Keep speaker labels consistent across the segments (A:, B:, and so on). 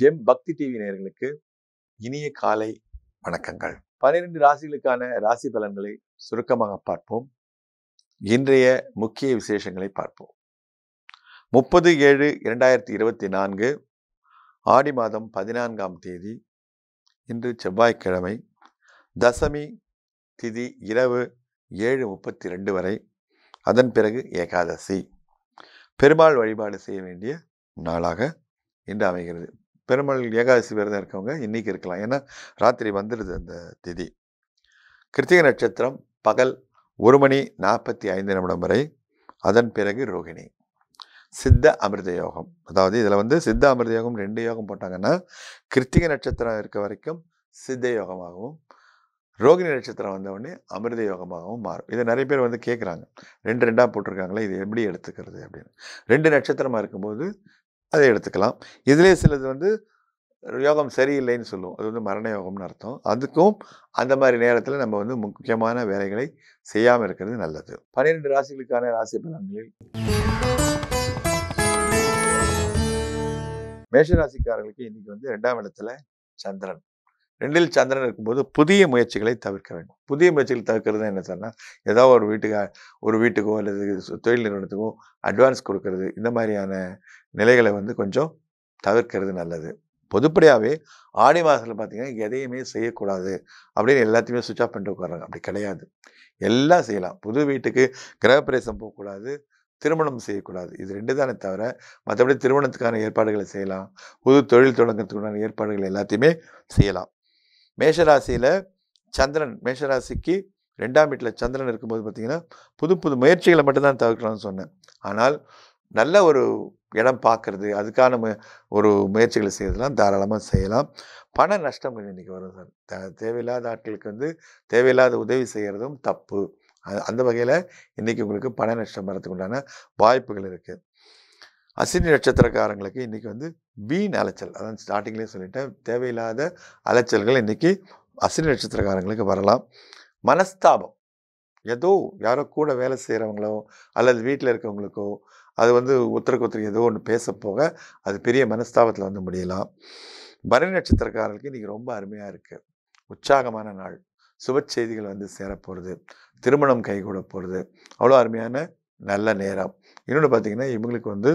A: GeM பக்தி TV நேர்களுக்கு இனிய காலை வணக்கங்கள் பனிரெண்டு ராசிகளுக்கான ராசி பலன்களை சுருக்கமாக பார்ப்போம் இன்றைய முக்கிய விசேஷங்களை பார்ப்போம் முப்பது ஏழு இரண்டாயிரத்தி இருபத்தி நான்கு ஆடி மாதம் பதினான்காம் தேதி இன்று செவ்வாய்க்கிழமை தசமி திதி இரவு ஏழு முப்பத்தி ரெண்டு வரை அதன் பிறகு ஏகாதசி பெருமாள் வழிபாடு செய்ய வேண்டிய நாளாக இன்று அமைகிறது பெருமாள் ஏகாதசி விரதம் இருக்கவங்க இன்றைக்கி இருக்கலாம் ஏன்னா ராத்திரி வந்துடுது அந்த திதி கிருத்திக நட்சத்திரம் பகல் ஒரு மணி நாற்பத்தி ஐந்து நிமிடம் வரை அதன் பிறகு ரோகிணி சித்த அமிர்த யோகம் அதாவது இதில் வந்து சித்த அமிர்த யோகம் ரெண்டு யோகம் போட்டாங்கன்னா கிருத்திக நட்சத்திரம் இருக்க வரைக்கும் சித்த யோகமாகவும் ரோகிணி நட்சத்திரம் வந்தவுடனே அமிர்த யோகமாகவும் மாறும் இதை நிறைய பேர் வந்து கேட்குறாங்க ரெண்டு ரெண்டாக போட்டிருக்காங்களே இது எப்படி எடுத்துக்கிறது அப்படின்னு ரெண்டு நட்சத்திரமாக இருக்கும்போது அதை எடுத்துக்கலாம் இதிலே சிலது வந்து யோகம் சரியில்லைன்னு சொல்லுவோம் அது வந்து மரண யோகம்னு அர்த்தம் அதுக்கும் அந்த மாதிரி நேரத்தில் நம்ம வந்து முக்கியமான வேலைகளை செய்யாமல் இருக்கிறது நல்லது பன்னிரெண்டு ராசிகளுக்கான ராசி பலன்களில் மேஷராசிக்காரர்களுக்கு இன்றைக்கி வந்து ரெண்டாம் இடத்துல சந்திரன் ரெண்டில் சந்திரன் இருக்கும்போது புதிய முயற்சிகளை தவிர்க்க வேண்டும் புதிய முயற்சிகள் தவிர்க்கிறது என்ன சொன்னால் ஏதாவது ஒரு வீட்டுக்கு ஒரு வீட்டுக்கோ அல்லது தொழில் நிறுவனத்துக்கோ அட்வான்ஸ் கொடுக்கறது இந்த மாதிரியான நிலைகளை வந்து கொஞ்சம் தவிர்க்கிறது நல்லது பொதுப்படியாகவே ஆடி மாதத்தில் பார்த்தீங்கன்னா எதையுமே செய்யக்கூடாது அப்படின்னு எல்லாத்தையுமே சுவிச் ஆஃப் பண்ணிட்டு உட்காராங்க அப்படி கிடையாது எல்லாம் செய்யலாம் புது வீட்டுக்கு கிரகப்பிரவேசம் போகக்கூடாது திருமணம் செய்யக்கூடாது இது ரெண்டு தானே தவிர மற்றபடி திருமணத்துக்கான ஏற்பாடுகளை செய்யலாம் புது தொழில் தொடங்கிறதுக்குண்டான ஏற்பாடுகள் எல்லாத்தையுமே செய்யலாம் மேஷராசியில் சந்திரன் மேஷராசிக்கு ரெண்டாம் வீட்டில் சந்திரன் இருக்கும்போது பார்த்திங்கன்னா புது புது முயற்சிகளை மட்டும்தான் தவிர்க்கலாம்னு சொன்னேன் ஆனால் நல்ல ஒரு இடம் பார்க்குறது அதுக்கான மு ஒரு முயற்சிகளை செய்யறதுலாம் தாராளமாக செய்யலாம் பண நஷ்டம் இன்றைக்கி வரும் சார் த தேவையில்லாத ஆட்களுக்கு வந்து தேவையில்லாத உதவி செய்கிறதும் தப்பு அந்த வகையில் இன்றைக்கி உங்களுக்கு பண நஷ்டம் வரதுக்கு உண்டான வாய்ப்புகள் இருக்குது அசினி நட்சத்திரக்காரங்களுக்கு இன்றைக்கி வந்து வீண் அலைச்சல் அதான் ஸ்டார்டிங்லேயே சொல்லிட்டேன் தேவையில்லாத அலைச்சல்கள் இன்றைக்கி அசினி நட்சத்திரக்காரங்களுக்கு வரலாம் மனஸ்தாபம் ஏதோ யாரோ கூட வேலை செய்கிறவங்களோ அல்லது வீட்டில் இருக்கவங்களுக்கோ அது வந்து ஒருத்தருக்கு ஒருத்தருக்கு ஏதோ ஒன்று பேச போக அது பெரிய மனஸ்தாபத்தில் வந்து முடியலாம் பரணி நட்சத்திரக்காரர்களுக்கு இன்றைக்கி ரொம்ப அருமையாக இருக்குது உற்சாகமான நாள் சுப செய்திகள் வந்து சேரப்போகிறது திருமணம் கைகூட போகிறது அவ்வளோ அருமையான நல்ல நேரம் இன்னொன்று பார்த்திங்கன்னா இவங்களுக்கு வந்து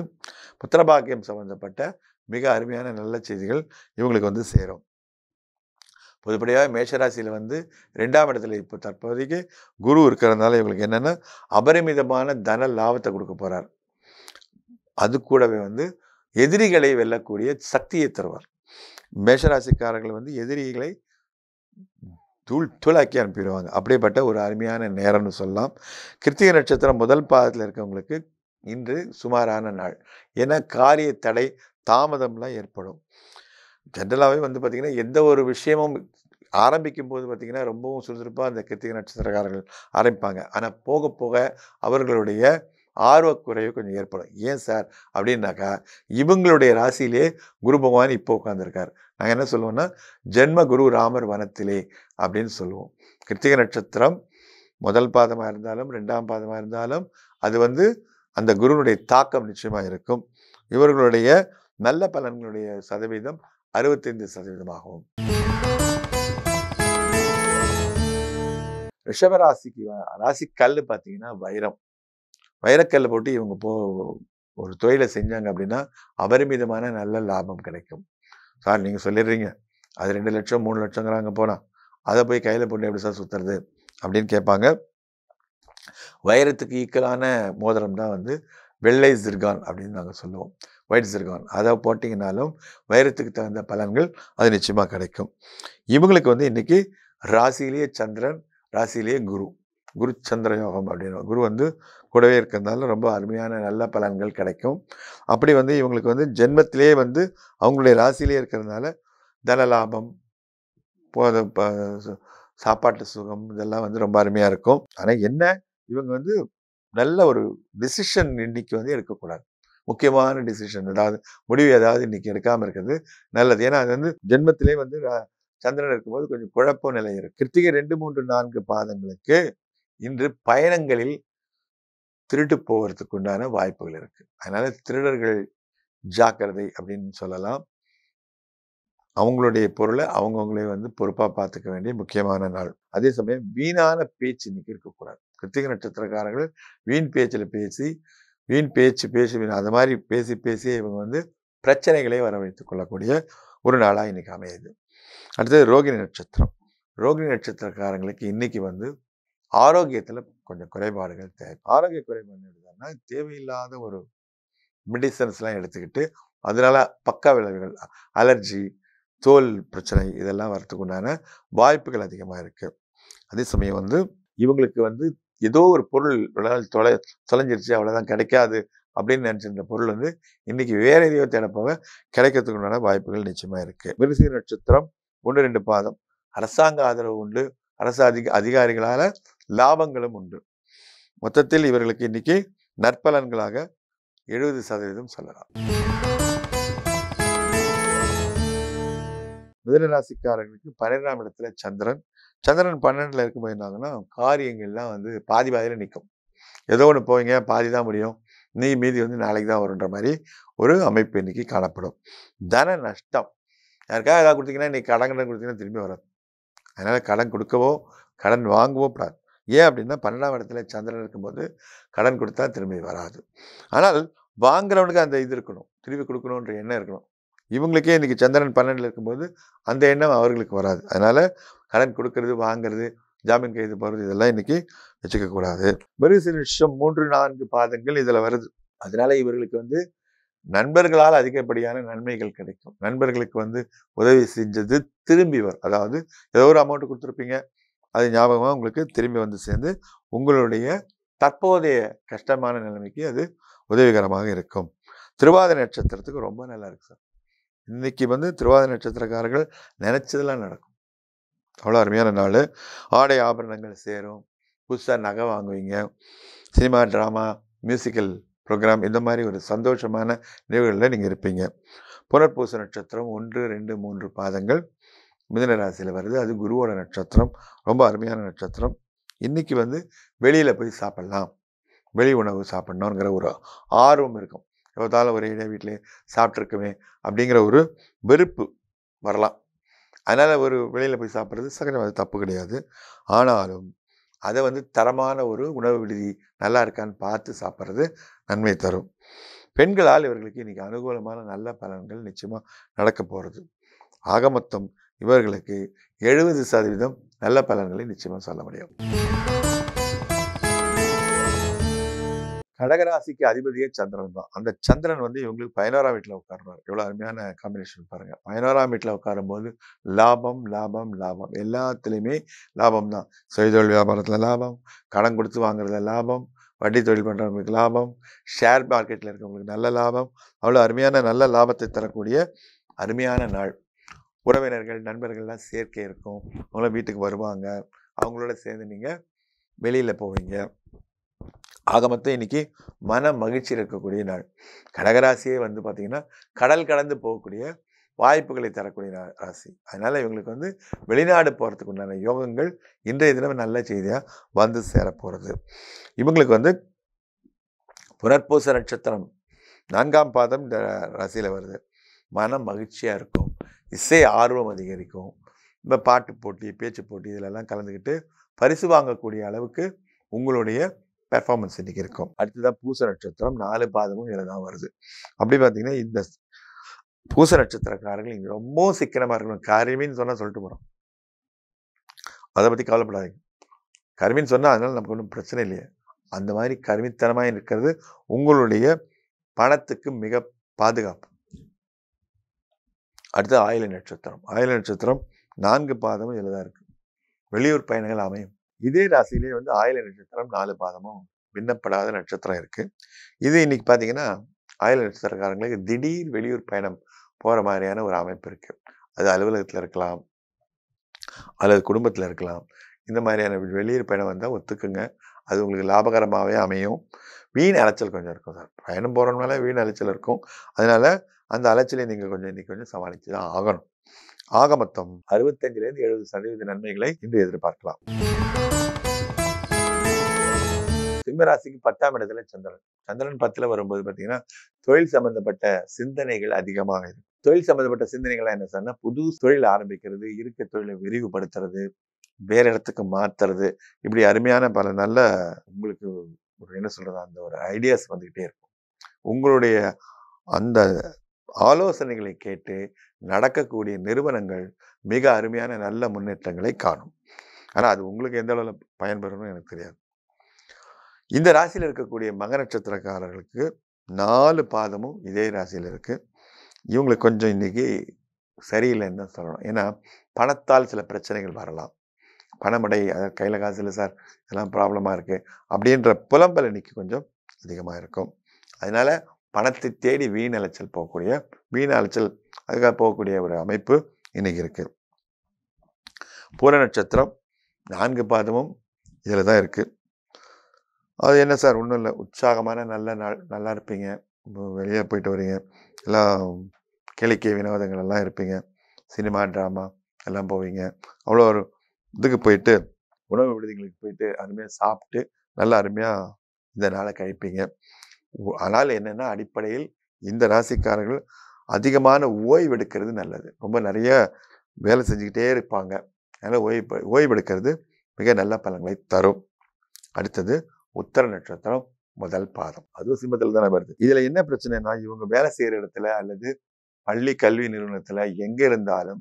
A: புத்திரபாக்கியம் சம்மந்தப்பட்ட மிக அருமையான நல்ல செய்திகள் இவங்களுக்கு வந்து சேரும் பொதுப்படியாக மேஷராசியில் வந்து ரெண்டாம் இடத்துல இப்போ தற்போதைக்கு குரு இருக்கிறதுனால இவங்களுக்கு என்னென்னா அபரிமிதமான தன லாபத்தை கொடுக்க போகிறார் அது கூடவே வந்து எதிரிகளை வெல்லக்கூடிய சக்தியை தருவார் மேஷராசிக்காரர்கள் வந்து எதிரிகளை தூள் தூளாக்கி அனுப்பிடுவாங்க அப்படிப்பட்ட ஒரு அருமையான நேரம்னு சொல்லலாம் கிருத்திக நட்சத்திரம் முதல் பாதத்தில் இருக்கவங்களுக்கு இன்று சுமாரான நாள் ஏன்னா காரிய தடை தாமதம்லாம் ஏற்படும் ஜென்ரலாகவே வந்து பார்த்திங்கன்னா எந்த ஒரு விஷயமும் ஆரம்பிக்கும் போது பார்த்திங்கன்னா ரொம்பவும் சுறுசுறுப்பாக அந்த கிருத்திக நட்சத்திரக்காரர்கள் ஆரம்பிப்பாங்க ஆனால் போக போக அவர்களுடைய ஆர்வக்குறைவு கொஞ்சம் ஏற்படும் ஏன் சார் அப்படின்னாக்கா இவங்களுடைய ராசியிலே குரு பகவான் இப்போ உட்காந்துருக்கார் நாங்கள் என்ன சொல்லுவோம்னா ஜென்ம குரு ராமர் வனத்திலே அப்படின்னு சொல்லுவோம் கிருத்திக நட்சத்திரம் முதல் பாதமாக இருந்தாலும் ரெண்டாம் பாதமாக இருந்தாலும் அது வந்து அந்த குருனுடைய தாக்கம் நிச்சயமாக இருக்கும் இவர்களுடைய நல்ல பலன்களுடைய சதவீதம் அறுபத்தைந்து சதவீதமாகும் ரிஷபராசிக்கு ராசி கல் பார்த்தீங்கன்னா வைரம் வைரக்கல்லை போட்டு இவங்க போ ஒரு தொழிலை செஞ்சாங்க அப்படின்னா அவர் மீதமான நல்ல லாபம் கிடைக்கும் சார் நீங்கள் சொல்லிடுறீங்க அது ரெண்டு லட்சம் மூணு லட்சங்கிறாங்க போனால் அதை போய் கையில் போட்டு எப்படி சார் சுற்றுறது அப்படின்னு கேட்பாங்க வைரத்துக்கு ஈக்கலான மோதிரம் தான் வந்து வெள்ளை ஜிர்கான் அப்படின்னு நாங்கள் சொல்லுவோம் ஒயிட் ஜிர்கான் அதை போட்டிங்கனாலும் வைரத்துக்கு தகுந்த பலன்கள் அது நிச்சயமாக கிடைக்கும் இவங்களுக்கு வந்து இன்றைக்கி ராசியிலேயே சந்திரன் ராசியிலேயே குரு குரு சந்திர யோகம் அப்படின்னு குரு வந்து கூடவே இருக்கிறதுனால ரொம்ப அருமையான நல்ல பலன்கள் கிடைக்கும் அப்படி வந்து இவங்களுக்கு வந்து ஜென்மத்திலே வந்து அவங்களுடைய ராசியிலே இருக்கிறதுனால தன லாபம் சாப்பாட்டு சுகம் இதெல்லாம் வந்து ரொம்ப அருமையாக இருக்கும் ஆனால் என்ன இவங்க வந்து நல்ல ஒரு டிசிஷன் இன்னைக்கு வந்து எடுக்கக்கூடாது முக்கியமான டிசிஷன் ஏதாவது முடிவு ஏதாவது இன்னைக்கு எடுக்காமல் இருக்கிறது நல்லது ஏன்னா அது வந்து ஜென்மத்திலே வந்து சந்திரன் இருக்கும்போது கொஞ்சம் குழப்ப நிலை இருக்கும் கிருத்திகை ரெண்டு மூன்று நான்கு பாதங்களுக்கு இன்று பயணங்களில் திருட்டு போகிறதுக்கு உண்டான வாய்ப்புகள் இருக்கு அதனால திருடர்கள் ஜாக்கிரதை அப்படின்னு சொல்லலாம் அவங்களுடைய பொருளை அவங்கவுங்களே வந்து பொறுப்பாக பார்த்துக்க வேண்டிய முக்கியமான நாள் அதே சமயம் வீணான பேச்சு இன்னைக்கு இருக்கக்கூடாது கிருத்திக நட்சத்திரக்காரர்கள் வீண் பேச்சில் பேசி வீண் பேச்சு பேசி அது மாதிரி பேசி பேசி இவங்க வந்து பிரச்சனைகளை வரவழைத்துக் கொள்ளக்கூடிய ஒரு நாளாக இன்னைக்கு அமையுது அடுத்தது ரோகிணி நட்சத்திரம் ரோகிணி நட்சத்திரக்காரங்களுக்கு இன்னைக்கு வந்து ஆரோக்கியத்தில் கொஞ்சம் குறைபாடுகள் தேவை ஆரோக்கிய குறைபாடு எடுத்தாங்கன்னா தேவையில்லாத ஒரு மெடிசன்ஸ்லாம் எடுத்துக்கிட்டு அதனால பக்க விளைவுகள் அலர்ஜி தோல் பிரச்சனை இதெல்லாம் வரத்துக்கு உண்டான வாய்ப்புகள் அதிகமாக இருக்குது அதே சமயம் வந்து இவங்களுக்கு வந்து ஏதோ ஒரு பொருள் தொலை தொலைஞ்சிருச்சு அவ்வளோதான் கிடைக்காது அப்படின்னு நினச்சிருந்த பொருள் வந்து இன்றைக்கி வேற எதையோ தேடப்போக கிடைக்கிறதுக்கு உண்டான வாய்ப்புகள் நிச்சயமாக இருக்குது விருசி நட்சத்திரம் ஒன்று ரெண்டு பாதம் அரசாங்க ஆதரவு உண்டு அரசு அதிக அதிகாரிகளால் லாபங்களும் உண்டு மொத்தத்தில் இவர்களுக்கு இன்னைக்கு நற்பலன்களாக எழுபது சதவீதம் சொல்லலாம் மிதனராசிக்காரர்களுக்கு பன்னிரெண்டாம் இடத்துல சந்திரன் சந்திரன் பன்னெண்டுல இருக்கும்போது என்னாங்கன்னா காரியங்கள்லாம் வந்து பாதி பாதியில் நிற்கும் ஏதோ ஒன்று போவீங்க பாதி தான் முடியும் நீ மீதி வந்து நாளைக்கு தான் வருன்ற மாதிரி ஒரு அமைப்பு இன்னைக்கு காணப்படும் தன நஷ்டம் யாருக்காக ஏதாவது கொடுத்தீங்கன்னா இன்னைக்கு கடங்கடன் கொடுத்தீங்கன்னா திரும்பி வராது அதனால் கடன் கொடுக்கவோ கடன் வாங்கவோ கூடாது ஏன் அப்படின்னா பன்னெண்டாம் இடத்துல சந்திரன் இருக்கும்போது கடன் கொடுத்தா திரும்பி வராது ஆனால் வாங்குறவனுக்கு அந்த இது இருக்கணும் திரும்பி கொடுக்கணுன்ற எண்ணம் இருக்கணும் இவங்களுக்கே இன்றைக்கி சந்திரன் பன்னெண்டில் இருக்கும்போது அந்த எண்ணம் அவர்களுக்கு வராது அதனால் கடன் கொடுக்கறது வாங்கிறது ஜாமீன் கைது போகிறது இதெல்லாம் இன்றைக்கி வச்சுக்கக்கூடாது வரிசை நிமிஷம் மூன்று நான்கு பாதங்கள் இதில் வருது அதனால் இவர்களுக்கு வந்து நண்பர்களால் அதிகப்படியான நன்மைகள் கிடைக்கும் நண்பர்களுக்கு வந்து உதவி செஞ்சது திரும்பி வரும் அதாவது ஏதோ ஒரு அமௌண்ட் கொடுத்துருப்பீங்க அது ஞாபகமாக உங்களுக்கு திரும்பி வந்து சேர்ந்து உங்களுடைய தற்போதைய கஷ்டமான நிலைமைக்கு அது உதவிகரமாக இருக்கும் திருவாத நட்சத்திரத்துக்கு ரொம்ப நல்லா இருக்கு சார் இன்னைக்கு வந்து திருவாத நட்சத்திரக்காரர்கள் நினச்சதெல்லாம் நடக்கும் அவ்வளோ அருமையான நாள் ஆடை ஆபரணங்கள் சேரும் புதுசாக நகை வாங்குவீங்க சினிமா ட்ராமா மியூசிக்கல் ப்ரோக்ராம் இந்த மாதிரி ஒரு சந்தோஷமான நிகழ்வுகளில் நீங்கள் இருப்பீங்க புனர்பூச நட்சத்திரம் ஒன்று ரெண்டு மூன்று பாதங்கள் மிதன ராசியில் வருது அது குருவோட நட்சத்திரம் ரொம்ப அருமையான நட்சத்திரம் இன்றைக்கி வந்து வெளியில் போய் சாப்பிட்லாம் வெளி உணவு சாப்பிட்ணுங்கிற ஒரு ஆர்வம் இருக்கும் எவ்வளோத்தாலும் ஒரு இடையே வீட்டிலே சாப்பிட்ருக்குமே அப்படிங்கிற ஒரு வெறுப்பு வரலாம் அதனால் ஒரு வெளியில் போய் சாப்பிட்றது சகஜம் அது தப்பு கிடையாது ஆனாலும் அதை வந்து தரமான ஒரு உணவு விடுதி நல்லா இருக்கான்னு பார்த்து சாப்பிட்றது நன்மை தரும் பெண்களால் இவர்களுக்கு இன்றைக்கி அனுகூலமான நல்ல பலன்கள் நிச்சயமாக நடக்க போகிறது ஆக மொத்தம் இவர்களுக்கு எழுபது சதவீதம் நல்ல பலன்களை நிச்சயமாக சொல்ல முடியும் கடகராசிக்கு அதிபதியே சந்திரன் தான் அந்த சந்திரன் வந்து இவங்களுக்கு பதினோராம் வீட்டில் உட்காடுறாரு எவ்வளோ அருமையான காம்பினேஷன் பாருங்கள் பதினோராம் வீட்டில் உட்காரும்போது லாபம் லாபம் லாபம் எல்லாத்துலேயுமே லாபம் தான் செய்தொழில் வியாபாரத்தில் லாபம் கடன் கொடுத்து வாங்குறதுல லாபம் வட்டி தொழில் பண்ணுறவங்களுக்கு லாபம் ஷேர் மார்க்கெட்டில் இருக்கிறவங்களுக்கு நல்ல லாபம் அவ்வளோ அருமையான நல்ல லாபத்தை தரக்கூடிய அருமையான நாள் உறவினர்கள் நண்பர்கள்லாம் சேர்க்கை இருக்கும் அவங்களாம் வீட்டுக்கு வருவாங்க அவங்களோட சேர்ந்து நீங்கள் வெளியில் போவீங்க ஆக மொத்தம் இன்றைக்கி மன மகிழ்ச்சி இருக்கக்கூடிய நாள் கடகராசியே வந்து பார்த்திங்கன்னா கடல் கடந்து போகக்கூடிய வாய்ப்புகளை தரக்கூடிய ராசி அதனால் இவங்களுக்கு வந்து வெளிநாடு போகிறதுக்கு உண்டான யோகங்கள் இன்றைய தினம் நல்ல செய்தியாக வந்து சேரப்போகிறது இவங்களுக்கு வந்து புனர்பூச நட்சத்திரம் நான்காம் பாதம் இந்த ராசியில் வருது மனம் மகிழ்ச்சியாக இருக்கும் இசை ஆர்வம் அதிகரிக்கும் இந்த பாட்டு போட்டி பேச்சு போட்டி இதிலெல்லாம் கலந்துக்கிட்டு பரிசு வாங்கக்கூடிய அளவுக்கு உங்களுடைய பெர்ஃபார்மன்ஸ் இன்றைக்கி இருக்கும் அடுத்ததான் பூச நட்சத்திரம் நாலு பாதமும் இதில் தான் வருது அப்படி பார்த்தீங்கன்னா இந்த பூச நட்சத்திரக்காரர்கள் இங்கே ரொம்ப சிக்கனமாக இருக்கணும் கருமின்னு சொன்னால் சொல்லிட்டு போகிறோம் அதை பற்றி கவலைப்படாதீங்க கருமின்னு சொன்னால் அதனால் நமக்கு ஒன்றும் பிரச்சனை இல்லையே அந்த மாதிரி கருமித்தனமாக இருக்கிறது உங்களுடைய பணத்துக்கு மிக பாதுகாப்பு அடுத்து ஆயில நட்சத்திரம் ஆயுள நட்சத்திரம் நான்கு பாதமும் இதில் தான் இருக்குது வெளியூர் பயணங்கள் அமையும் இதே ராசியிலே வந்து ஆயில நட்சத்திரம் நாலு பாதமும் விண்ணப்படாத நட்சத்திரம் இருக்குது இது இன்னைக்கு பார்த்தீங்கன்னா ஆயில நட்சத்திரக்காரங்களுக்கு திடீர் வெளியூர் பயணம் போகிற மாதிரியான ஒரு அமைப்பு இருக்குது அது அலுவலகத்தில் இருக்கலாம் அல்லது குடும்பத்தில் இருக்கலாம் இந்த மாதிரியான வெளியூர் பயணம் வந்தால் ஒத்துக்குங்க அது உங்களுக்கு லாபகரமாகவே அமையும் வீண் அலைச்சல் கொஞ்சம் இருக்கும் சார் பயணம் போகிறோம்னால வீண் அலைச்சல் இருக்கும் அதனால் அந்த அலைச்சலை நீங்கள் கொஞ்சம் இன்றைக்கி கொஞ்சம் சமாளித்து தான் ஆகணும் ஆக மொத்தம் அறுபத்தஞ்சிலேருந்து எழுபது சதவீத நன்மைகளை இன்று எதிர்பார்க்கலாம் சிம்மராசிக்கு பத்தாம் இடத்துல சந்திரன் சந்திரன் பத்துல வரும்போது பார்த்தீங்கன்னா தொழில் சம்பந்தப்பட்ட சிந்தனைகள் அதிகமாக இருக்கும் தொழில் சம்பந்தப்பட்ட சிந்தனைகள்லாம் என்ன சொன்னா புது தொழில் ஆரம்பிக்கிறது இருக்க தொழிலை விரிவுபடுத்துறது வேற இடத்துக்கு மாத்துறது இப்படி அருமையான பல நல்ல உங்களுக்கு என்ன சொல்றது அந்த ஒரு ஐடியாஸ் வந்துக்கிட்டே இருக்கும் உங்களுடைய அந்த ஆலோசனைகளை கேட்டு நடக்கக்கூடிய நிறுவனங்கள் மிக அருமையான நல்ல முன்னேற்றங்களை காணும் ஆனால் அது உங்களுக்கு எந்த அளவில் பயன்பெறணும்னு எனக்கு தெரியாது இந்த ராசியில் இருக்கக்கூடிய மக நட்சத்திரக்காரர்களுக்கு நாலு பாதமும் இதே ராசியில் இருக்குது இவங்களுக்கு கொஞ்சம் இன்றைக்கி சரியில்லைன்னு தான் சொல்லணும் ஏன்னா பணத்தால் சில பிரச்சனைகள் வரலாம் பணமடை அதாவது கையில் காசு இல்லை சார் இதெல்லாம் ப்ராப்ளமாக இருக்குது அப்படின்ற புலம்பல் இன்னைக்கு கொஞ்சம் அதிகமாக இருக்கும் அதனால் பணத்தை தேடி வீண் அலைச்சல் போகக்கூடிய வீண் அலைச்சல் அதுக்காக போகக்கூடிய ஒரு அமைப்பு இன்றைக்கி இருக்குது பூர நட்சத்திரம் நான்கு பாதமும் இதில் தான் இருக்குது அது என்ன சார் ஒன்றும் இல்லை உற்சாகமான நல்ல நாள் நல்லா இருப்பீங்க வெளியே போயிட்டு வரீங்க எல்லாம் கேளிக்கை வினோதங்கள் எல்லாம் இருப்பீங்க சினிமா ட்ராமா எல்லாம் போவீங்க அவ்வளோ ஒரு இதுக்கு போயிட்டு உணவு விடுதிகளுக்கு போயிட்டு அருமையாக சாப்பிட்டு நல்லா அருமையாக இந்த நாளை கழிப்பீங்க ஆனால் என்னென்னா அடிப்படையில் இந்த ராசிக்காரர்கள் அதிகமான ஓய்வெடுக்கிறது நல்லது ரொம்ப நிறைய வேலை செஞ்சுக்கிட்டே இருப்பாங்க அதனால் ஓய்வு ஓய்வெடுக்கிறது மிக நல்ல பலன்களை தரும் அடுத்தது உத்தர நட்சத்திரம் முதல் பாதம் அதுவும் சிம்மத்தில் தானே வருது இதில் என்ன பிரச்சனைனா இவங்க வேலை செய்கிற இடத்துல அல்லது பள்ளி கல்வி நிறுவனத்தில் எங்கே இருந்தாலும்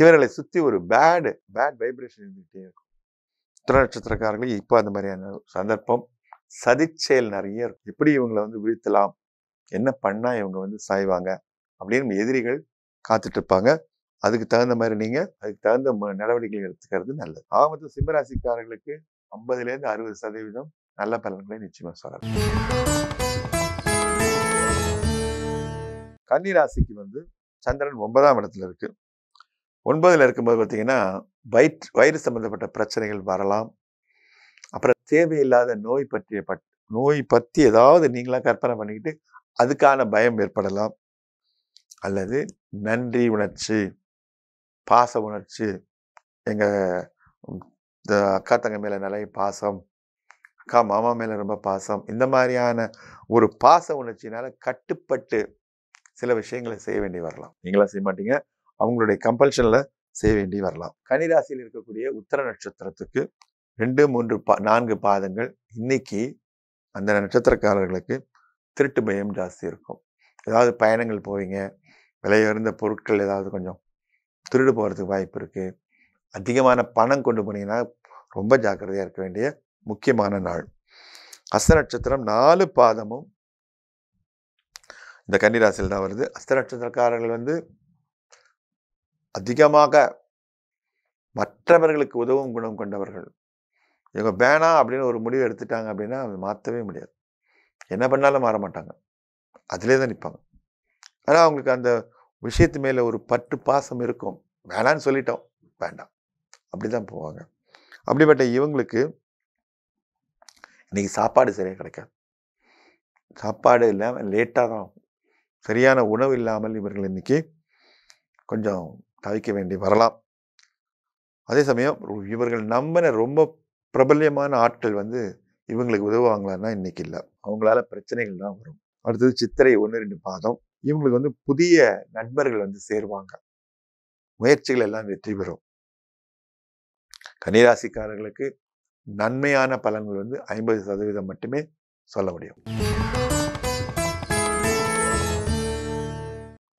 A: இவர்களை சுற்றி ஒரு பேடு பேட் வைப்ரேஷன் இருந்துகிட்டே இருக்கும் உத்தர நட்சத்திரக்காரர்கள் இப்போ அந்த மாதிரியான சந்தர்ப்பம் சதிச்செயல் நிறைய இருக்கும் எப்படி இவங்களை வந்து வீழ்த்தலாம் என்ன பண்ணால் இவங்க வந்து சாய்வாங்க அப்படின்னு எதிரிகள் காத்துட்டு இருப்பாங்க அதுக்கு தகுந்த மாதிரி நீங்கள் அதுக்கு தகுந்த நடவடிக்கைகள் எடுத்துக்கிறது நல்லது ஆக மொத்தம் சிம்மராசிக்காரர்களுக்கு ஐம்பதுலேருந்து அறுபது சதவீதம் நல்ல பலன்களை நிச்சயமா சொல்லலாம் கன்னிராசிக்கு வந்து சந்திரன் ஒன்பதாம் இடத்துல இருக்கு ஒன்பதுல இருக்கும்போது பார்த்தீங்கன்னா வயிற் வயிறு சம்மந்தப்பட்ட பிரச்சனைகள் வரலாம் அப்புறம் தேவையில்லாத நோய் பற்றிய பட் நோய் பற்றி ஏதாவது நீங்களாம் கற்பனை பண்ணிக்கிட்டு அதுக்கான பயம் ஏற்படலாம் அல்லது நன்றி உணர்ச்சி பாச உணர்ச்சி எங்கள் அக்கா தங்க மேலே நிறைய பாசம் அக்கா மாமா மேலே ரொம்ப பாசம் இந்த மாதிரியான ஒரு பாச உணர்ச்சினால கட்டுப்பட்டு சில விஷயங்களை செய்ய வேண்டி வரலாம் நீங்களாம் செய்ய மாட்டீங்க அவங்களுடைய கம்பல்ஷனில் செய்ய வேண்டி வரலாம் கனிராசியில் இருக்கக்கூடிய உத்தர நட்சத்திரத்துக்கு ரெண்டு மூன்று பா நான்கு பாதங்கள் இன்னைக்கு அந்த நட்சத்திரக்காரர்களுக்கு திருட்டு பயம் ஜாஸ்தி இருக்கும் ஏதாவது பயணங்கள் போவீங்க விலையுயர்ந்த பொருட்கள் ஏதாவது கொஞ்சம் திருடு போகிறதுக்கு வாய்ப்பு இருக்குது அதிகமான பணம் கொண்டு போனீங்கன்னா ரொம்ப ஜாக்கிரதையாக இருக்க வேண்டிய முக்கியமான நாள் அஸ்த நட்சத்திரம் நாலு பாதமும் இந்த கன்னிராசியில் தான் வருது அஸ்த நட்சத்திரக்காரர்கள் வந்து அதிகமாக மற்றவர்களுக்கு உதவும் குணம் கொண்டவர்கள் இவங்க வேணாம் அப்படின்னு ஒரு முடிவு எடுத்துட்டாங்க அப்படின்னா அதை மாற்றவே முடியாது என்ன பண்ணாலும் மாற மாட்டாங்க அதிலே தான் நிற்பாங்க ஆனால் அவங்களுக்கு அந்த விஷயத்து மேலே ஒரு பட்டு பாசம் இருக்கும் வேணான்னு சொல்லிட்டோம் வேண்டாம் அப்படி தான் போவாங்க அப்படிப்பட்ட இவங்களுக்கு இன்றைக்கி சாப்பாடு சரியாக கிடைக்காது சாப்பாடு இல்லாமல் லேட்டாக தான் சரியான உணவு இல்லாமல் இவர்கள் இன்றைக்கி கொஞ்சம் தவிக்க வேண்டி வரலாம் அதே சமயம் இவர்கள் நம்பின ரொம்ப பிரபல்யமான ஆட்கள் வந்து இவங்களுக்கு உதவுவாங்களான்னா இன்றைக்கி இல்லை அவங்களால பிரச்சனைகள் தான் வரும் அடுத்தது சித்திரை ஒன்று ரெண்டு பாதம் இவங்களுக்கு வந்து புதிய நண்பர்கள் வந்து சேருவாங்க முயற்சிகள் எல்லாம் வெற்றி பெறும் கன்னிராசிக்காரர்களுக்கு நன்மையான பலன்கள் வந்து ஐம்பது சதவீதம் மட்டுமே சொல்ல முடியும்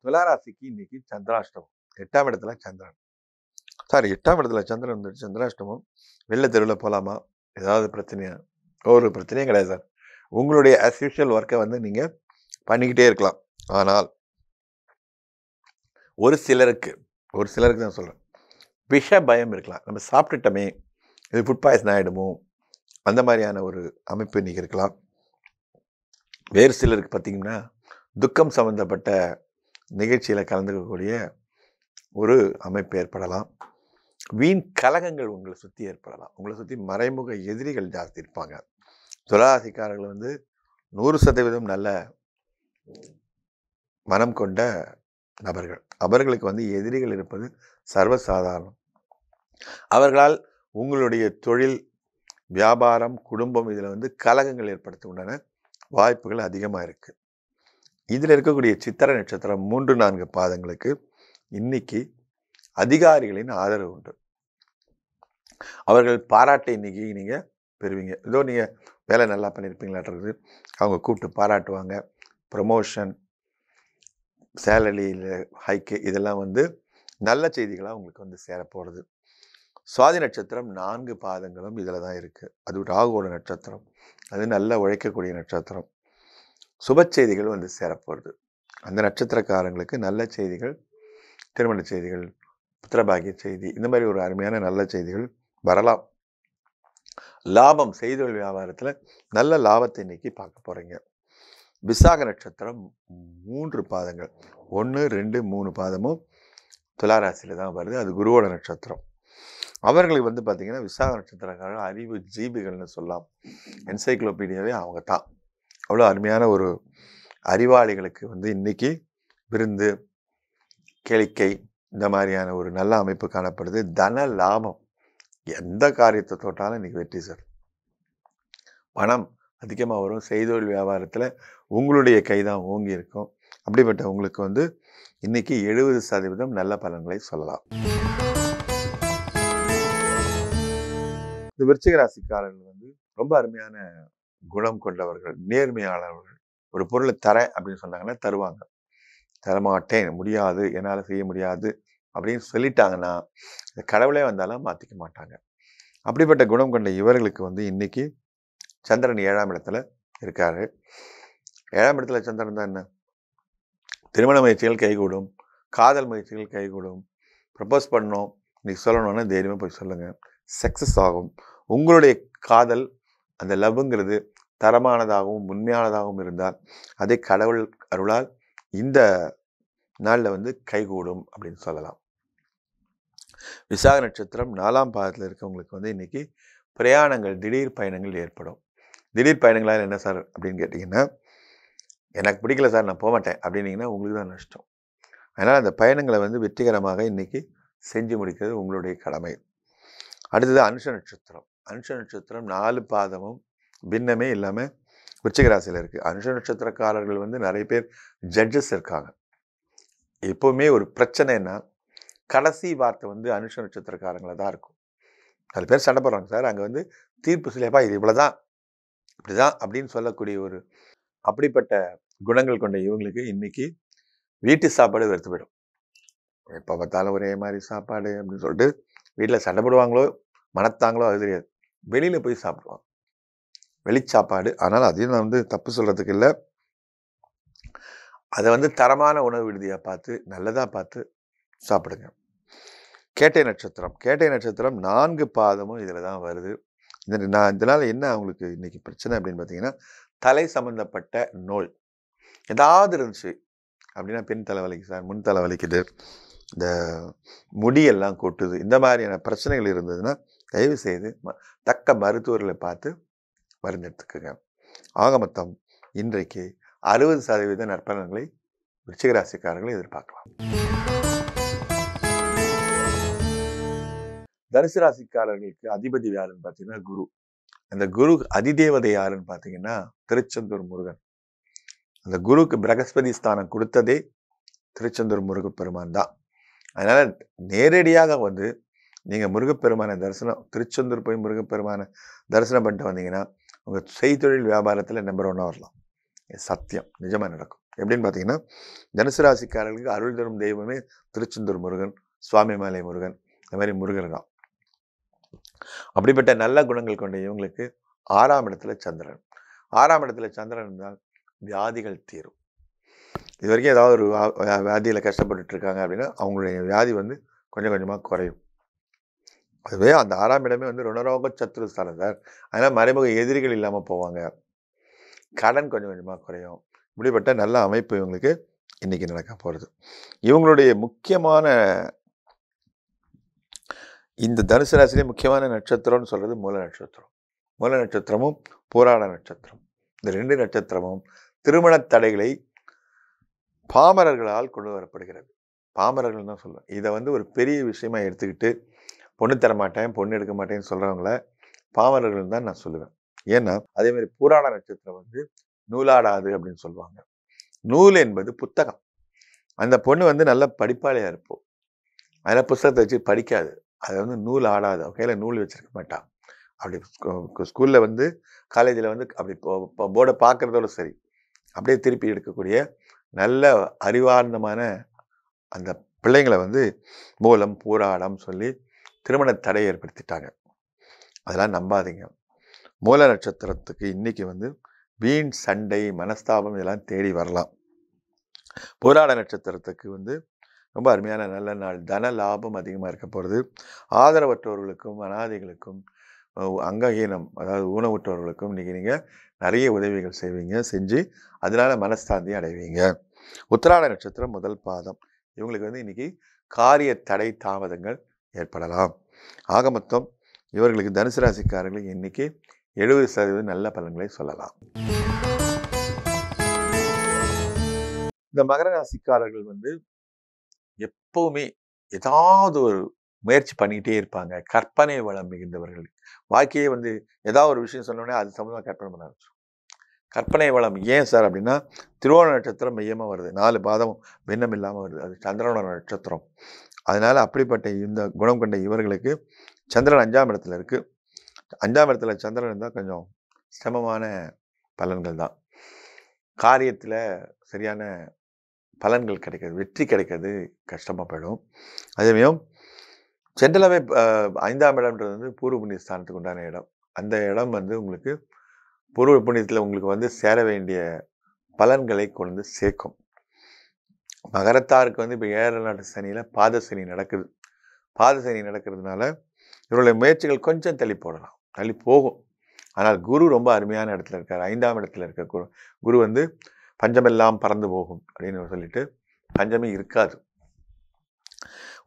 A: துளாராசிக்கு இன்னைக்கு சந்திராஷ்டமம் எட்டாம் இடத்துல சந்திரன் சாரி எட்டாம் இடத்துல சந்திரன் வந்து சந்திராஷ்டமம் வெளில தெருவில் போகலாமா ஏதாவது பிரச்சனையா ஒரு பிரச்சனையும் கிடையாது சார் உங்களுடைய அஸ் யூஷுவல் ஒர்க்கை வந்து நீங்கள் பண்ணிக்கிட்டே இருக்கலாம் ஆனால் ஒரு சிலருக்கு ஒரு சிலருக்கு தான் சொல்கிறேன் விஷ பயம் இருக்கலாம் நம்ம சாப்பிட்டுட்டோமே இது ஃபுட் பாய்சன் ஆகிடுமோ அந்த மாதிரியான ஒரு அமைப்பு இன்றைக்கி இருக்கலாம் வேறு சிலருக்கு பார்த்திங்கன்னா துக்கம் சம்மந்தப்பட்ட நிகழ்ச்சியில் கலந்துக்கக்கூடிய ஒரு அமைப்பு ஏற்படலாம் வீண் கலகங்கள் உங்களை சுற்றி ஏற்படலாம் உங்களை சுற்றி மறைமுக எதிரிகள் ஜாஸ்தி இருப்பாங்க துராசிக்காரர்கள் வந்து நூறு சதவீதம் நல்ல மனம் கொண்ட நபர்கள் அவர்களுக்கு வந்து எதிரிகள் இருப்பது சர்வசாதாரணம் அவர்களால் உங்களுடைய தொழில் வியாபாரம் குடும்பம் இதில் வந்து கலகங்கள் ஏற்படுத்த உண்டான வாய்ப்புகள் அதிகமாக இருக்குது இதில் இருக்கக்கூடிய சித்திர நட்சத்திரம் மூன்று நான்கு பாதங்களுக்கு இன்னைக்கு அதிகாரிகளின் ஆதரவு உண்டு அவர்கள் பாராட்டை இன்னைக்கு நீங்கள் பெறுவீங்க ஏதோ நீங்கள் வேலை நல்லா பண்ணியிருப்பீங்களான்றது அவங்க கூப்பிட்டு பாராட்டுவாங்க ப்ரமோஷன் சேலரியில் ஹைக்கு இதெல்லாம் வந்து நல்ல செய்திகளாக உங்களுக்கு வந்து சேரப்போகிறது சுவாதி நட்சத்திரம் நான்கு பாதங்களும் இதில் தான் இருக்குது அது ராகுவோட நட்சத்திரம் அது நல்லா உழைக்கக்கூடிய நட்சத்திரம் சுப செய்திகள் வந்து சேரப்போகிறது அந்த நட்சத்திரக்காரங்களுக்கு நல்ல செய்திகள் திருமண செய்திகள் புத்திரபாகிய செய்தி இந்த மாதிரி ஒரு அருமையான நல்ல செய்திகள் வரலாம் லாபம் செய்தொழில் வியாபாரத்தில் நல்ல லாபத்தை நீக்கி பார்க்க போகிறீங்க விசாக நட்சத்திரம் மூன்று பாதங்கள் ஒன்று ரெண்டு மூணு பாதமும் துளாராசியில் தான் வருது அது குருவோட நட்சத்திரம் அவர்களை வந்து பார்த்திங்கன்னா விசாக நட்சத்திரக்காரர்கள் அறிவு ஜீபிகள்னு சொல்லலாம் என்சைக்ளோபீடியாவே அவங்க தான் அவ்வளோ அருமையான ஒரு அறிவாளிகளுக்கு வந்து இன்றைக்கி விருந்து கேளிக்கை இந்த மாதிரியான ஒரு நல்ல அமைப்பு காணப்படுது தன லாபம் எந்த காரியத்தை தொட்டாலும் இன்றைக்கி வெற்றி சார் பணம் அதிகமாக வரும் செய்தொழில் வியாபாரத்தில் உங்களுடைய கைதான் ஓங்கி இருக்கும் அப்படிப்பட்ட உங்களுக்கு வந்து இன்றைக்கி எழுபது சதவீதம் நல்ல பலன்களை சொல்லலாம் இந்த விருச்சிக ராசிக்காரர்கள் வந்து ரொம்ப அருமையான குணம் கொண்டவர்கள் நேர்மையாளர்கள் ஒரு பொருளை தர அப்படின்னு சொன்னாங்கன்னா தருவாங்க தரமாட்டேன் முடியாது என்னால் செய்ய முடியாது அப்படின்னு சொல்லிட்டாங்கன்னா கடவுளே வந்தாலும் மாற்றிக்க மாட்டாங்க அப்படிப்பட்ட குணம் கொண்ட இவர்களுக்கு வந்து இன்னைக்கு சந்திரன் ஏழாம் இடத்துல இருக்காரு ஏழாம் இடத்துல சந்திரன் தான் என்ன திருமண முயற்சிகள் கைகூடும் காதல் முயற்சிகள் கைகூடும் ப்ரப்போஸ் பண்ணோம் இன்னைக்கு சொல்லணும்னா தைரியமாக போய் சொல்லுங்கள் சக்ஸஸ் ஆகும் உங்களுடைய காதல் அந்த லவ்ங்கிறது தரமானதாகவும் உண்மையானதாகவும் இருந்தால் அதே கடவுள் அருளால் இந்த நாளில் வந்து கைகூடும் அப்படின்னு சொல்லலாம் விசாக நட்சத்திரம் நாலாம் பாதத்தில் இருக்கவங்களுக்கு வந்து இன்றைக்கி பிரயாணங்கள் திடீர் பயணங்கள் ஏற்படும் திடீர் பயணங்களால் என்ன சார் அப்படின்னு கேட்டிங்கன்னா எனக்கு பிடிக்கல சார் நான் போக மாட்டேன் அப்படின்னீங்கன்னா உங்களுக்கு தான் நஷ்டம் அதனால் அந்த பயணங்களை வந்து வெற்றிகரமாக இன்றைக்கி செஞ்சு முடிக்கிறது உங்களுடைய கடமை அடுத்தது அனுஷ நட்சத்திரம் அனுஷ நட்சத்திரம் நாலு பாதமும் பின்னமே இல்லாமல் விருச்சிகராசியில் இருக்குது அனுஷ நட்சத்திரக்காரர்கள் வந்து நிறைய பேர் ஜட்ஜஸ் இருக்காங்க எப்போவுமே ஒரு பிரச்சனைனா கடைசி வார்த்தை வந்து அனுஷ நட்சத்திரக்காரங்கள தான் இருக்கும் நாலு பேர் சண்டை போடுறாங்க சார் அங்கே வந்து தீர்ப்பு சிலையப்பா இது இவ்வளோ தான் இப்படி தான் அப்படின்னு சொல்லக்கூடிய ஒரு அப்படிப்பட்ட குணங்கள் கொண்ட இவங்களுக்கு இன்றைக்கி வீட்டு சாப்பாடு வெறுத்து போயிடும் எப்போ பார்த்தாலும் ஒரே மாதிரி சாப்பாடு அப்படின்னு சொல்லிட்டு வீட்டில் சண்டை போடுவாங்களோ மனத்தாங்களோ அது தெரியாது வெளியில் போய் சாப்பிடுவாங்க வெளிச்சாப்பாடு ஆனால் அதையும் நான் வந்து தப்பு சொல்கிறதுக்கு இல்லை அதை வந்து தரமான உணவு விடுதியாக பார்த்து நல்லதாக பார்த்து சாப்பிடுங்க கேட்டை நட்சத்திரம் கேட்டை நட்சத்திரம் நான்கு பாதமும் இதில் தான் வருது இந்த நான் இதனால் என்ன அவங்களுக்கு இன்றைக்கி பிரச்சனை அப்படின்னு பார்த்தீங்கன்னா தலை சம்மந்தப்பட்ட நோய் ஏதாவது இருந்துச்சு அப்படின்னா பெண் தலைவலிக்கு சார் முன் தலைவலிக்குது இந்த முடியெல்லாம் கொட்டுது இந்த மாதிரியான பிரச்சனைகள் இருந்ததுன்னா தயவு செய்து தக்க மருத்துவர்களை பார்த்து மருந்தெடுத்துக்குங்க ஆக மொத்தம் இன்றைக்கு அறுபது சதவீத நற்பலன்களை விருச்சிகராசிக்காரர்களை எதிர்பார்க்கலாம் தனுசு ராசிக்காரர்களுக்கு அதிபதி யாருன்னு பார்த்தீங்கன்னா குரு அந்த குரு அதிதேவதை யாருன்னு பார்த்தீங்கன்னா திருச்செந்தூர் முருகன் அந்த குருக்கு பிரகஸ்பதி ஸ்தானம் கொடுத்ததே திருச்செந்தூர் பெருமான் தான் அதனால் நேரடியாக வந்து நீங்கள் முருகப்பெருமானை தரிசனம் திருச்செந்தூர் போய் முருகப்பெருமானை தரிசனம் பண்ணிட்டு வந்தீங்கன்னா உங்கள் செய்தொழில் வியாபாரத்தில் நம்பர் ஒன்னாக வரலாம் சத்தியம் நிஜமாக நடக்கும் எப்படின்னு பார்த்தீங்கன்னா தனுசு ராசிக்காரர்களுக்கு அருள் தரும் தெய்வமே திருச்செந்தூர் முருகன் சுவாமி மாலை முருகன் இந்த மாதிரி முருகர் தான் அப்படிப்பட்ட நல்ல குணங்கள் கொண்ட இவங்களுக்கு ஆறாம் இடத்துல சந்திரன் ஆறாம் இடத்துல சந்திரன் இருந்தால் வியாதிகள் தீரும் இது வரைக்கும் ஏதாவது ஒரு வியாதியில் கஷ்டப்பட்டுட்ருக்காங்க அப்படின்னா அவங்களுடைய வியாதி வந்து கொஞ்சம் கொஞ்சமாக குறையும் அதுவே அந்த ஆறாம் இடமே வந்து ருணரோக சத்ருஸ்தானம் சார் அதனால் மறைமுக எதிரிகள் இல்லாமல் போவாங்க கடன் கொஞ்சம் கொஞ்சமாக குறையும் இப்படிப்பட்ட நல்ல அமைப்பு இவங்களுக்கு இன்றைக்கி நடக்க போகிறது இவங்களுடைய முக்கியமான இந்த தனுசு ராசிலேயே முக்கியமான நட்சத்திரம்னு சொல்கிறது மூல நட்சத்திரம் மூல நட்சத்திரமும் போராட நட்சத்திரம் இந்த ரெண்டு நட்சத்திரமும் திருமண தடைகளை பாமரர்களால் கொண்டு வரப்படுகிறது பாமரர்கள் தான் சொல்லுவேன் இதை வந்து ஒரு பெரிய விஷயமா எடுத்துக்கிட்டு பொண்ணு தர மாட்டேன் பொண்ணு எடுக்க மாட்டேன்னு சொல்கிறவங்கள பாமரர்கள் தான் நான் சொல்லுவேன் ஏன்னா அதே மாதிரி புராண நட்சத்திரம் வந்து நூலாடாது அப்படின்னு சொல்லுவாங்க நூல் என்பது புத்தகம் அந்த பொண்ணு வந்து நல்ல படிப்பாளையாக இருப்போம் அதில் புத்தகத்தை வச்சு படிக்காது அதை வந்து நூல் ஆடாது ஓகேல நூல் வச்சுருக்க மாட்டான் அப்படி ஸ்கூலில் வந்து காலேஜில் வந்து அப்படி போர்டை பார்க்குறதோட சரி அப்படியே திருப்பி எடுக்கக்கூடிய நல்ல அறிவார்ந்தமான அந்த பிள்ளைங்களை வந்து மூலம் பூராடம் சொல்லி திருமண தடை ஏற்படுத்திட்டாங்க அதெல்லாம் நம்பாதீங்க மூல நட்சத்திரத்துக்கு இன்றைக்கி வந்து வீண் சண்டை மனஸ்தாபம் இதெல்லாம் தேடி வரலாம் போராட நட்சத்திரத்துக்கு வந்து ரொம்ப அருமையான நல்ல நாள் தன லாபம் அதிகமாக இருக்க போகிறது ஆதரவற்றவர்களுக்கும் அனாதைகளுக்கும் அங்கஹீனம் அதாவது ஊனவுற்றவர்களுக்கும் இன்றைக்கி நீங்கள் நிறைய உதவிகள் செய்வீங்க செஞ்சு அதனால் மனஸ்தாந்தி அடைவீங்க உத்திராட நட்சத்திரம் முதல் பாதம் இவங்களுக்கு வந்து இன்றைக்கி காரிய தடை தாமதங்கள் ஏற்படலாம் ஆக மொத்தம் இவர்களுக்கு தனுசு ராசிக்காரர்களுக்கு இன்றைக்கி எழுபது சதவீதம் நல்ல பலன்களை சொல்லலாம் இந்த மகர ராசிக்காரர்கள் வந்து எப்பவுமே ஏதாவது ஒரு முயற்சி பண்ணிக்கிட்டே இருப்பாங்க கற்பனை வளம் மிகுந்தவர்கள் வாழ்க்கையே வந்து ஏதாவது ஒரு விஷயம் சொன்னோடனே அது சம்மந்தமாக கற்பனை பண்ண ஆரம்பிச்சு கற்பனை வளம் ஏன் சார் அப்படின்னா திருவோண நட்சத்திரம் மையமாக வருது நாலு பாதமும் பின்னம் இல்லாமல் வருது அது சந்திரனோட நட்சத்திரம் அதனால் அப்படிப்பட்ட இந்த குணம் கொண்ட இவர்களுக்கு சந்திரன் அஞ்சாம் இடத்துல இருக்குது அஞ்சாம் இடத்துல சந்திரன் இருந்தால் கொஞ்சம் சிரமமான பலன்கள் தான் காரியத்தில் சரியான பலன்கள் கிடைக்கிறது வெற்றி கிடைக்கிறது கஷ்டமாக போயிடும் அதேமாதிரியும் ஜென்ரலாகவே ஐந்தாம் இடம்ன்றது வந்து பூர்வ புண்ணிய ஸ்தானத்துக்கு உண்டான இடம் அந்த இடம் வந்து உங்களுக்கு பூர்வ புண்ணியத்தில் உங்களுக்கு வந்து சேர வேண்டிய பலன்களை கொண்டு சேர்க்கும் மகரத்தாருக்கு வந்து இப்போ ஏழரை நாட்டு சனியில் பாத சனி நடக்குது பாத சனி நடக்கிறதுனால இவருடைய முயற்சிகள் கொஞ்சம் தள்ளி போடலாம் தள்ளி போகும் ஆனால் குரு ரொம்ப அருமையான இடத்துல இருக்கார் ஐந்தாம் இடத்துல இருக்க குரு குரு வந்து பஞ்சமெல்லாம் பறந்து போகும் அப்படின்னு சொல்லிட்டு பஞ்சமே இருக்காது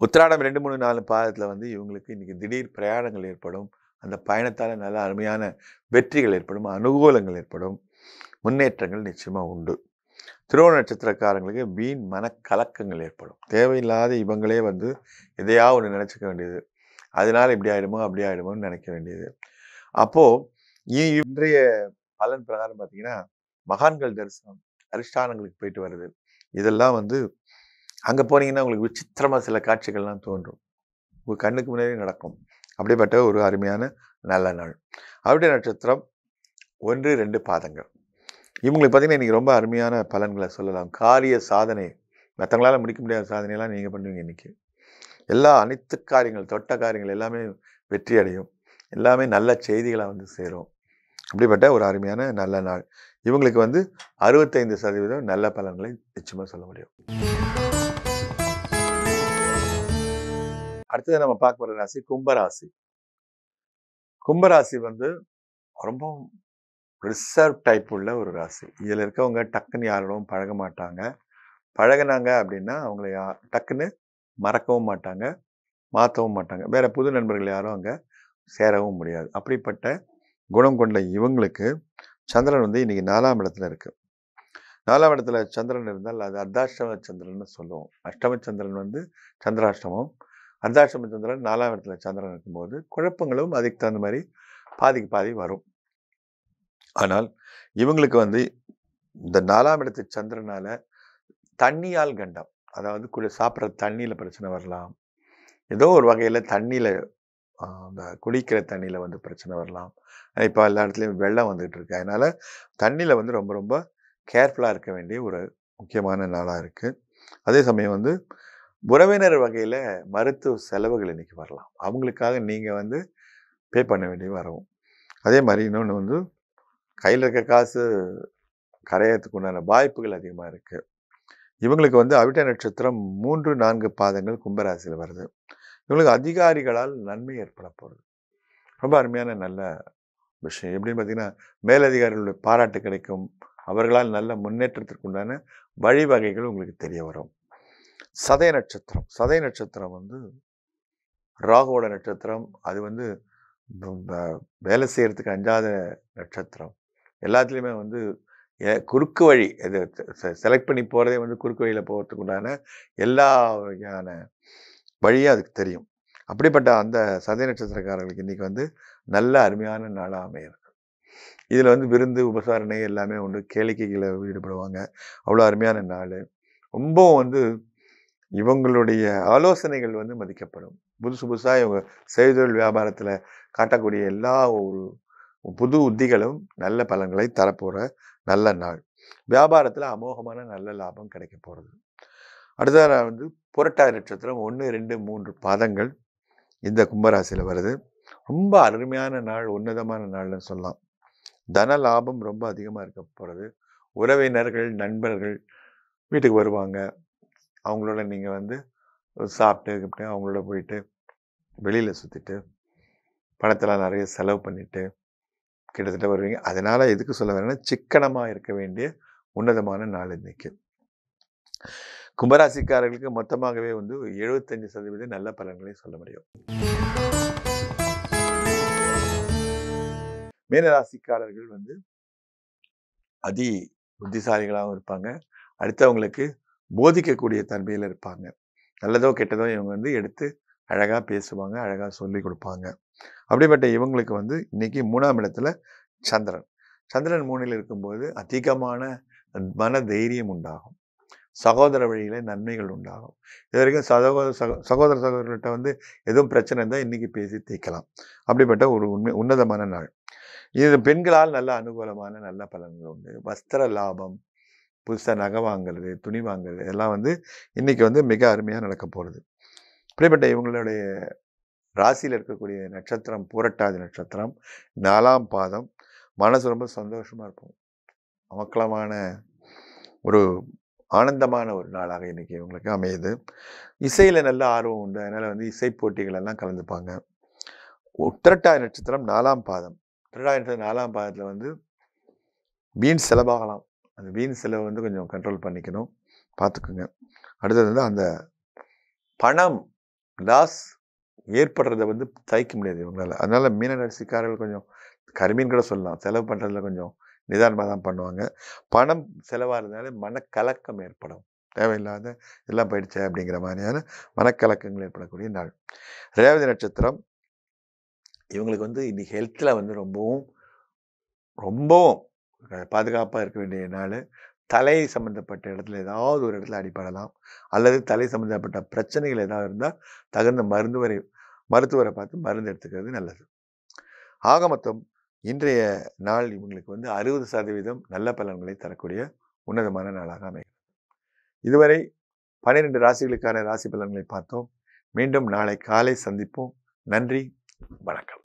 A: உத்திராடம் ரெண்டு மூணு நாலு பாதத்தில் வந்து இவங்களுக்கு இன்றைக்கி திடீர் பிரயாணங்கள் ஏற்படும் அந்த பயணத்தால் நல்ல அருமையான வெற்றிகள் ஏற்படும் அனுகூலங்கள் ஏற்படும் முன்னேற்றங்கள் நிச்சயமாக உண்டு திருவோண நட்சத்திரக்காரங்களுக்கு வீண் மனக்கலக்கங்கள் ஏற்படும் தேவையில்லாத இவங்களே வந்து எதையாவது ஒன்று நினச்சிக்க வேண்டியது அதனால் இப்படி ஆகிடுமோ அப்படி ஆகிடுமோன்னு நினைக்க வேண்டியது அப்போது இன்றைய பலன் பிரகாரம் பார்த்தீங்கன்னா மகான்கள் தரிசனம் அரிஷ்டானங்களுக்கு போயிட்டு வருது இதெல்லாம் வந்து அங்கே போனீங்கன்னா உங்களுக்கு விசித்திரமாக சில காட்சிகள்லாம் தோன்றும் உங்கள் கண்ணுக்கு முன்னாடி நடக்கும் அப்படிப்பட்ட ஒரு அருமையான நல்ல நாள் அவருடைய நட்சத்திரம் ஒன்று ரெண்டு பாதங்கள் இவங்களுக்கு பார்த்திங்கன்னா இன்றைக்கி ரொம்ப அருமையான பலன்களை சொல்லலாம் காரிய சாதனை மற்றவங்களால் முடிக்க முடியாத சாதனையெல்லாம் நீங்கள் பண்ணுவீங்க இன்றைக்கி எல்லா அனைத்து காரியங்கள் தொட்ட காரியங்கள் எல்லாமே வெற்றி அடையும் எல்லாமே நல்ல செய்திகளாக வந்து சேரும் அப்படிப்பட்ட ஒரு அருமையான நல்ல நாள் இவங்களுக்கு வந்து அறுபத்தைந்து சதவீதம் நல்ல பலன்களை நிச்சயமாக சொல்ல முடியும் அடுத்தது நம்ம பார்க்க போகிற ராசி கும்பராசி கும்பராசி வந்து ரொம்ப ரிசர்வ் டைப் உள்ள ஒரு ராசி இதில் இருக்கவங்க டக்குன்னு யாரோடவும் பழக மாட்டாங்க பழகினாங்க அப்படின்னா அவங்கள யா டக்குன்னு மறக்கவும் மாட்டாங்க மாற்றவும் மாட்டாங்க வேறு புது நண்பர்கள் யாரும் அங்கே சேரவும் முடியாது அப்படிப்பட்ட குணம் கொண்ட இவங்களுக்கு சந்திரன் வந்து இன்றைக்கி நாலாம் இடத்துல இருக்குது நாலாம் இடத்துல சந்திரன் இருந்தால் அது அர்த்தாஷ்டம சந்திரன்னு சொல்லுவோம் அஷ்டம சந்திரன் வந்து சந்திராஷ்டமம் அர்த்தாட்சம சந்திரன் நாலாம் இடத்துல சந்திரன் இருக்கும்போது குழப்பங்களும் அதுக்கு தகுந்த மாதிரி பாதிக்கு பாதி வரும் ஆனால் இவங்களுக்கு வந்து இந்த நாலாம் இடத்து சந்திரனால தண்ணியால் கண்டம் அதாவது குளி சாப்பிட்ற தண்ணியில் பிரச்சனை வரலாம் ஏதோ ஒரு வகையில் தண்ணியில் அந்த குடிக்கிற தண்ணியில் வந்து பிரச்சனை வரலாம் இப்போ எல்லா இடத்துலையும் வெள்ளம் வந்துகிட்டு இருக்கு அதனால் தண்ணியில் வந்து ரொம்ப ரொம்ப கேர்ஃபுல்லாக இருக்க வேண்டிய ஒரு முக்கியமான நாளாக இருக்குது அதே சமயம் வந்து உறவினர் வகையில் மருத்துவ செலவுகள் இன்றைக்கி வரலாம் அவங்களுக்காக நீங்கள் வந்து பே பண்ண வேண்டிய வரும் அதே மாதிரி இன்னொன்று வந்து கையில் இருக்க காசு கரையறதுக்கு உண்டான வாய்ப்புகள் அதிகமாக இருக்குது இவங்களுக்கு வந்து அவிட்ட நட்சத்திரம் மூன்று நான்கு பாதங்கள் கும்பராசியில் வருது இவங்களுக்கு அதிகாரிகளால் நன்மை ஏற்பட போகிறது ரொம்ப அருமையான நல்ல விஷயம் எப்படின்னு பார்த்தீங்கன்னா மேலதிகாரிகளுடைய பாராட்டு கிடைக்கும் அவர்களால் நல்ல முன்னேற்றத்திற்குண்டான வழிவகைகள் உங்களுக்கு தெரிய வரும் சதய நட்சத்திரம் சதய நட்சத்திரம் வந்து ராகுவோட நட்சத்திரம் அது வந்து வேலை செய்கிறதுக்கு அஞ்சாத நட்சத்திரம் எல்லாத்துலேயுமே வந்து குறுக்கு வழி இது செலக்ட் பண்ணி போகிறதே வந்து குறுக்கு வழியில் போகிறதுக்கு உண்டான எல்லா வகையான வழியும் அதுக்கு தெரியும் அப்படிப்பட்ட அந்த சதய நட்சத்திரக்காரர்களுக்கு இன்றைக்கி வந்து நல்ல அருமையான நாளாக அமையிறது இதில் வந்து விருந்து உபசாரணை எல்லாமே உண்டு கேளிக்கைகளை ஈடுபடுவாங்க அவ்வளோ அருமையான நாள் ரொம்பவும் வந்து இவங்களுடைய ஆலோசனைகள் வந்து மதிக்கப்படும் புதுசு புதுசாக இவங்க செய்தொழில் வியாபாரத்தில் காட்டக்கூடிய எல்லா ஒரு புது உத்திகளும் நல்ல பலன்களை தரப்போகிற நல்ல நாள் வியாபாரத்தில் அமோகமான நல்ல லாபம் கிடைக்க போகிறது அடுத்ததாக வந்து புரட்டாதி நட்சத்திரம் ஒன்று ரெண்டு மூன்று பாதங்கள் இந்த கும்பராசியில் வருது ரொம்ப அருமையான நாள் உன்னதமான நாள்னு சொல்லலாம் தன லாபம் ரொம்ப அதிகமாக இருக்க போகிறது உறவினர்கள் நண்பர்கள் வீட்டுக்கு வருவாங்க அவங்களோட நீங்கள் வந்து சாப்பிட்டு கிப்பிட்டு அவங்களோட போயிட்டு வெளியில் சுற்றிட்டு பணத்தெல்லாம் நிறைய செலவு பண்ணிவிட்டு கிட்டத்தட்ட வருவீங்க அதனால் எதுக்கு சொல்ல வேணும்னா சிக்கனமாக இருக்க வேண்டிய உன்னதமான நாள் இன்றைக்கி கும்பராசிக்காரர்களுக்கு மொத்தமாகவே வந்து எழுபத்தஞ்சு சதவீதம் நல்ல பலன்களை சொல்ல முடியும் மீனராசிக்காரர்கள் வந்து அதி புத்திசாலிகளாகவும் இருப்பாங்க அடுத்தவங்களுக்கு போதிக்கக்கூடிய தன்மையில் இருப்பாங்க நல்லதோ கெட்டதோ இவங்க வந்து எடுத்து அழகாக பேசுவாங்க அழகாக சொல்லி கொடுப்பாங்க அப்படிப்பட்ட இவங்களுக்கு வந்து இன்றைக்கி மூணாம் இடத்துல சந்திரன் சந்திரன் மூணில் இருக்கும்போது அதிகமான மன தைரியம் உண்டாகும் சகோதர வழியில் நன்மைகள் உண்டாகும் இது வரைக்கும் சகோதர சகோ சகோதர சகோதரர்கிட்ட வந்து எதுவும் பிரச்சனை இருந்தால் இன்றைக்கி பேசி தீர்க்கலாம் அப்படிப்பட்ட ஒரு உண்மை உன்னதமான நாள் இது பெண்களால் நல்ல அனுகூலமான நல்ல பலன்கள் உண்டு வஸ்திர லாபம் புதுசாக நகை வாங்கிறது துணி வாங்கிறது இதெல்லாம் வந்து இன்றைக்கி வந்து மிக அருமையாக நடக்க போகிறது இப்படிப்பட்ட இவங்களுடைய ராசியில் இருக்கக்கூடிய நட்சத்திரம் பூரட்டாதி நட்சத்திரம் நாலாம் பாதம் மனசு ரொம்ப சந்தோஷமாக இருக்கும் அமக்கலமான ஒரு ஆனந்தமான ஒரு நாளாக இன்றைக்கி இவங்களுக்கு அமையுது இசையில் நல்ல ஆர்வம் உண்டு அதனால் வந்து இசை போட்டிகளெல்லாம் கலந்துப்பாங்க உத்திரட்டாதி நட்சத்திரம் நாலாம் பாதம் உத்திரட்டாதி நட்சத்திரம் நாலாம் பாதத்தில் வந்து வீண் செலவாகலாம் அந்த வீண் செலவை வந்து கொஞ்சம் கண்ட்ரோல் பண்ணிக்கணும் பார்த்துக்குங்க அடுத்தது வந்து அந்த பணம் லாஸ் ஏற்படுறத வந்து தைக்க முடியாது இவங்களால் அதனால் மீனராசிக்காரர்கள் கொஞ்சம் கருமீன் கூட சொல்லலாம் செலவு பண்ணுறதுல கொஞ்சம் நிதானமாக தான் பண்ணுவாங்க பணம் செலவாக இருந்தாலே மனக்கலக்கம் ஏற்படும் தேவையில்லாத இதெல்லாம் போயிடுச்சே அப்படிங்கிற மாதிரியான மனக்கலக்கங்கள் ஏற்படக்கூடிய நாள் ரேவதி நட்சத்திரம் இவங்களுக்கு வந்து இன்னைக்கு ஹெல்த்தில் வந்து ரொம்பவும் ரொம்பவும் பாதுகாப்பாக இருக்க வேண்டிய நாள் தலை சம்மந்தப்பட்ட இடத்துல ஏதாவது ஒரு இடத்துல அடிப்படலாம் அல்லது தலை சம்மந்தப்பட்ட பிரச்சனைகள் ஏதாவது இருந்தால் தகுந்த மருந்து வரை மருத்துவரை பார்த்து மருந்து எடுத்துக்கிறது நல்லது ஆக மொத்தம் இன்றைய நாள் இவங்களுக்கு வந்து அறுபது சதவீதம் நல்ல பலன்களை தரக்கூடிய உன்னதமான நாளாக அமைகிறது இதுவரை பன்னிரெண்டு ராசிகளுக்கான ராசி பலன்களை பார்த்தோம் மீண்டும் நாளை காலை சந்திப்போம் நன்றி வணக்கம்